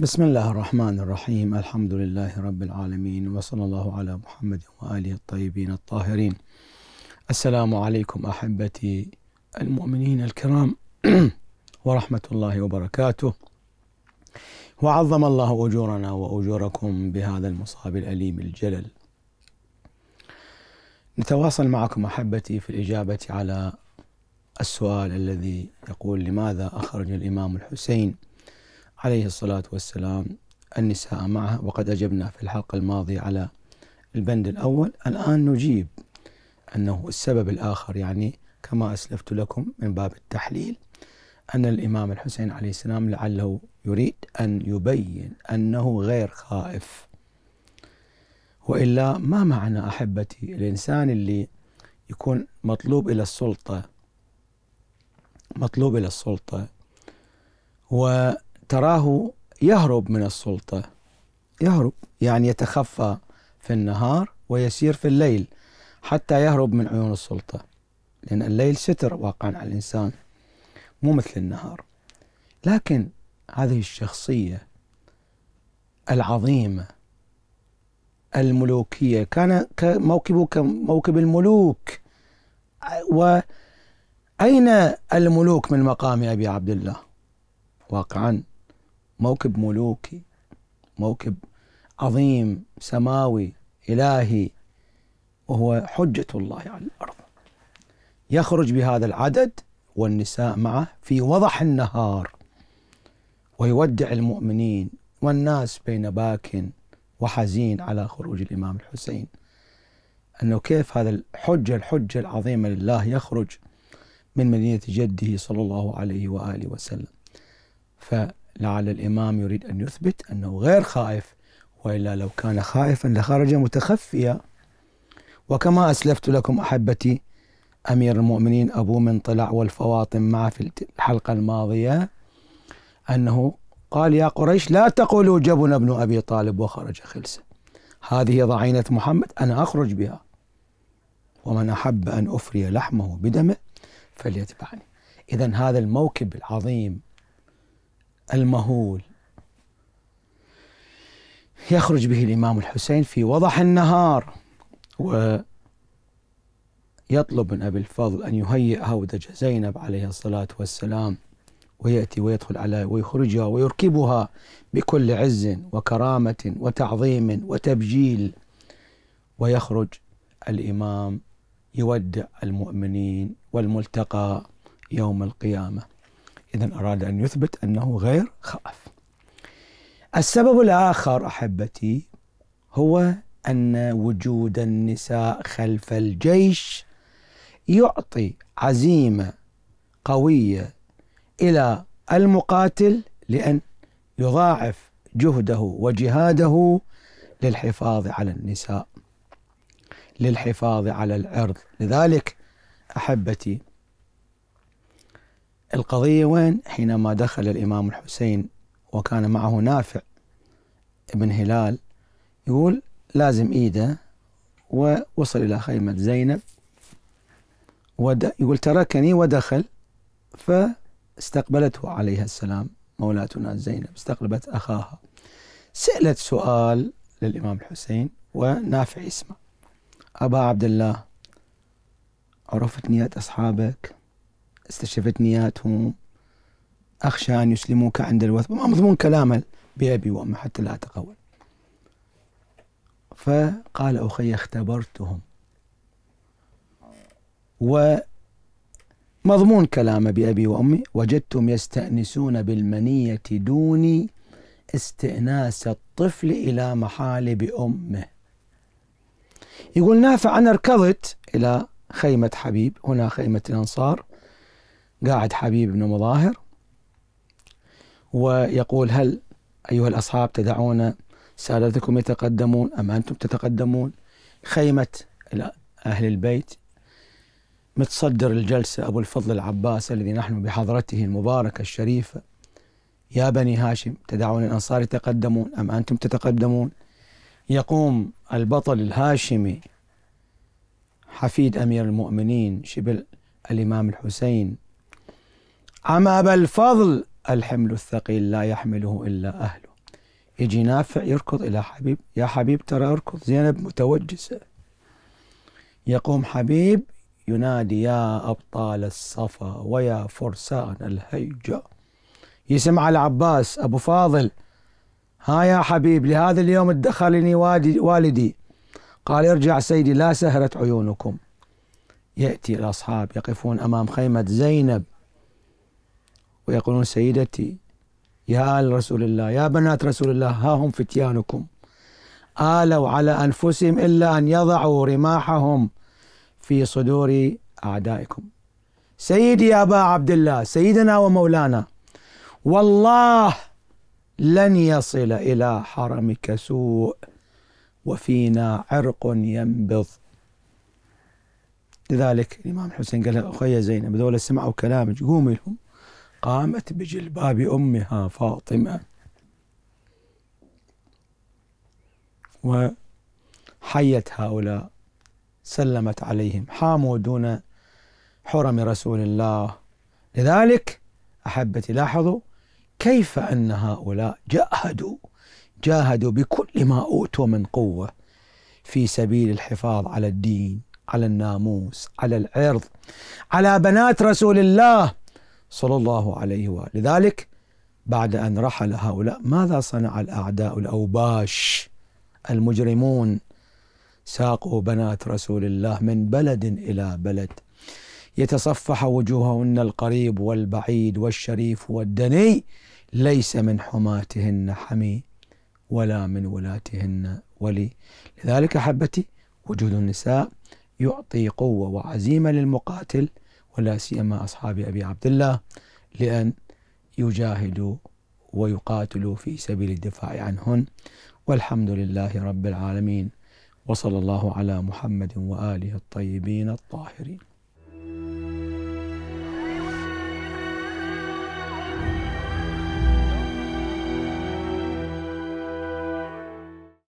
بسم الله الرحمن الرحيم الحمد لله رب العالمين وصلى الله على محمد وآله الطيبين الطاهرين السلام عليكم أحبتي المؤمنين الكرام ورحمة الله وبركاته وعظم الله أجورنا وأجوركم بهذا المصاب الأليم الجلل نتواصل معكم أحبتي في الإجابة على السؤال الذي يقول لماذا أخرج الإمام الحسين عليه الصلاة والسلام النساء معه وقد أجبنا في الحلقة الماضية على البند الأول الآن نجيب أنه السبب الآخر يعني كما أسلفت لكم من باب التحليل أن الإمام الحسين عليه السلام لعله يريد أن يبين أنه غير خائف وإلا ما معنى أحبتي الإنسان اللي يكون مطلوب إلى السلطة مطلوب إلى السلطة و تراه يهرب من السلطة يهرب يعني يتخفى في النهار ويسير في الليل حتى يهرب من عيون السلطة لأن الليل ستر واقعا على الإنسان مو مثل النهار لكن هذه الشخصية العظيمة الملوكية كان موكبه كموكب الملوك وأين الملوك من مقام أبي عبد الله واقعا موكب ملوكي موكب عظيم سماوي إلهي وهو حجة الله على الأرض يخرج بهذا العدد والنساء معه في وضح النهار ويودع المؤمنين والناس بين باك وحزين على خروج الإمام الحسين أنه كيف هذا الحجة الحجة العظيمة لله يخرج من مدينة جده صلى الله عليه وآله وسلم ف لعل الإمام يريد أن يثبت أنه غير خائف وإلا لو كان خائفا لخرج متخفيا وكما أسلفت لكم أحبتي أمير المؤمنين أبو من طلع والفواطم معه في الحلقة الماضية أنه قال يا قريش لا تقولوا جبن ابن أبي طالب وخرج خلسه هذه ضعينة محمد أنا أخرج بها ومن أحب أن أفري لحمه بدمه فليتبعني إذا هذا الموكب العظيم المهول يخرج به الإمام الحسين في وضح النهار ويطلب من أبي الفضل أن يهيئ هودج زينب عليه الصلاة والسلام ويأتي ويدخل عليها ويخرجها ويركبها بكل عز وكرامة وتعظيم وتبجيل ويخرج الإمام يودع المؤمنين والملتقى يوم القيامة إذا أراد أن يثبت أنه غير خائف السبب الآخر أحبتي هو أن وجود النساء خلف الجيش يعطي عزيمة قوية إلى المقاتل لأن يضاعف جهده وجهاده للحفاظ على النساء للحفاظ على العرض لذلك أحبتي القضية وين حينما دخل الإمام الحسين وكان معه نافع بن هلال يقول لازم إيده ووصل إلى خيمة زينب ود يقول تركني ودخل فاستقبلته عليها السلام مولاتنا زينب استقبلت أخاها سألت سؤال للإمام الحسين ونافع يسمع أبا عبد الله عرفت نية أصحابك استشفت نياتهم أخشى أن يسلموك عند الوثب ما مضمون كلامه بأبي وأمي حتى لا أتقول فقال أخي اختبرتهم ومضمون كلامه بأبي وأمي وجدتهم يستأنسون بالمنية دوني استئناس الطفل إلى محالب أمه يقول نافع أنا ركضت إلى خيمة حبيب هنا خيمة الأنصار قاعد حبيب بن مظاهر ويقول هل أيها الأصحاب تدعون سادتكم يتقدمون أم أنتم تتقدمون خيمة أهل البيت متصدر الجلسة أبو الفضل العباس الذي نحن بحضرته المباركة الشريفة يا بني هاشم تدعون الأنصار يتقدمون أم أنتم تتقدمون يقوم البطل الهاشمي حفيد أمير المؤمنين شبل الإمام الحسين أما بالفضل الحمل الثقيل لا يحمله إلا أهله يجي نافع يركض إلى حبيب يا حبيب ترى اركض زينب متوجسة يقوم حبيب ينادي يا أبطال الصفا ويا فرسان الهيجة يسمع العباس أبو فاضل ها يا حبيب لهذا اليوم ادخلني والدي قال ارجع سيدي لا سهرت عيونكم يأتي الأصحاب يقفون أمام خيمة زينب ويقولون سيدتي يا آل رسول الله يا بنات رسول الله ها هم فتيانكم آلوا على أنفسهم إلا أن يضعوا رماحهم في صدور أعدائكم سيدي يا أبا عبد الله سيدنا ومولانا والله لن يصل إلى حرمك سوء وفينا عرق ينبض لذلك الإمام حسين قال أخي زينب ذولا سمعوا كلامك قومي لهم قامت بجلباب امها فاطمه وحيت هؤلاء سلمت عليهم حاموا دون حرم رسول الله لذلك احبتي لاحظوا كيف ان هؤلاء جاهدوا جاهدوا بكل ما اوتوا من قوه في سبيل الحفاظ على الدين على الناموس على العرض على بنات رسول الله صلى الله عليه واله لذلك بعد ان رحل هؤلاء ماذا صنع الاعداء الاوباش المجرمون ساقوا بنات رسول الله من بلد الى بلد يتصفح وجوههن القريب والبعيد والشريف والدني ليس من حماتهن حمي ولا من ولاتهن ولي لذلك احبتي وجود النساء يعطي قوه وعزيمه للمقاتل ولا سيما أصحاب أبي عبد الله لأن يجاهدوا ويقاتلوا في سبيل الدفاع عنهن والحمد لله رب العالمين وصلى الله على محمد وآله الطيبين الطاهرين